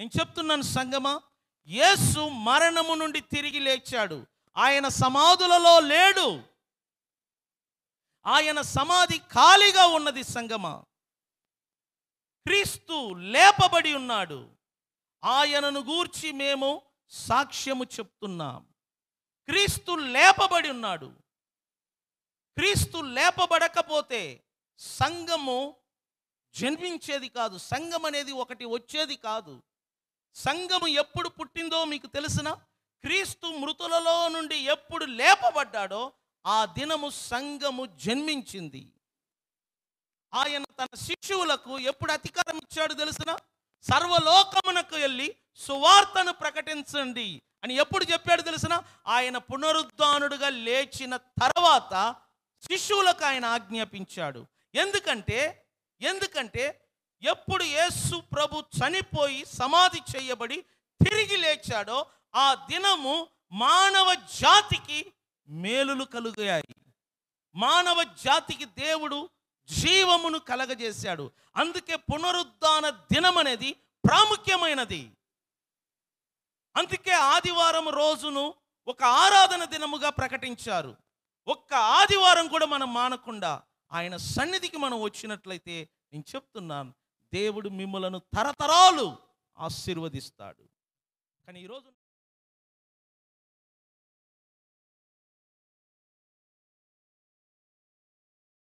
నేను చెప్తున్నాను సంగమా యేసు మరణము నుండి తిరిగి లేచాడు ఆయన సమాధులలో లేడు ఆయన సమాధి ఖాళీగా ఉన్నది సంగమా క్రీస్తు లేపబడి ఉన్నాడు ఆయనను గూర్చి మేము సాక్ష్యము చెప్తున్నాం క్రీస్తు లేపబడి ఉన్నాడు క్రీస్తు లేపబడకపోతే సంఘము జన్మించేది కాదు సంఘం అనేది ఒకటి వచ్చేది కాదు సంఘము ఎప్పుడు పుట్టిందో మీకు తెలిసిన క్రీస్తు మృతులలో నుండి ఎప్పుడు లేపబడ్డాడో ఆ దినము సంఘము జన్మించింది ఆయన తన శిష్యువులకు ఎప్పుడు అధికారం ఇచ్చాడు తెలిసిన సర్వలోకమునకు వెళ్ళి సువార్తను ప్రకటించండి అని ఎప్పుడు చెప్పాడు తెలిసిన ఆయన పునరుద్ధానుడుగా లేచిన తర్వాత శిష్యువులకు ఆయన ఆజ్ఞాపించాడు ఎందుకంటే ఎందుకంటే ఎప్పుడు యేసు ప్రభు చనిపోయి సమాధి చేయబడి తిరిగి లేచాడో ఆ దినము మానవ జాతికి మేలులు కలుగాయి మానవ జాతికి దేవుడు జీవమును కలగజేశాడు అందుకే పునరుద్ధాన దినం అనేది ప్రాముఖ్యమైనది అందుకే ఆదివారం రోజును ఒక ఆరాధన దినముగా ప్రకటించారు ఒక్క ఆదివారం కూడా మనం మానకుండా ఆయన సన్నిధికి మనం వచ్చినట్లయితే నేను చెప్తున్నాను దేవుడు మిమ్మలను తరతరాలు ఆశీర్వదిస్తాడు కానీ ఈరోజు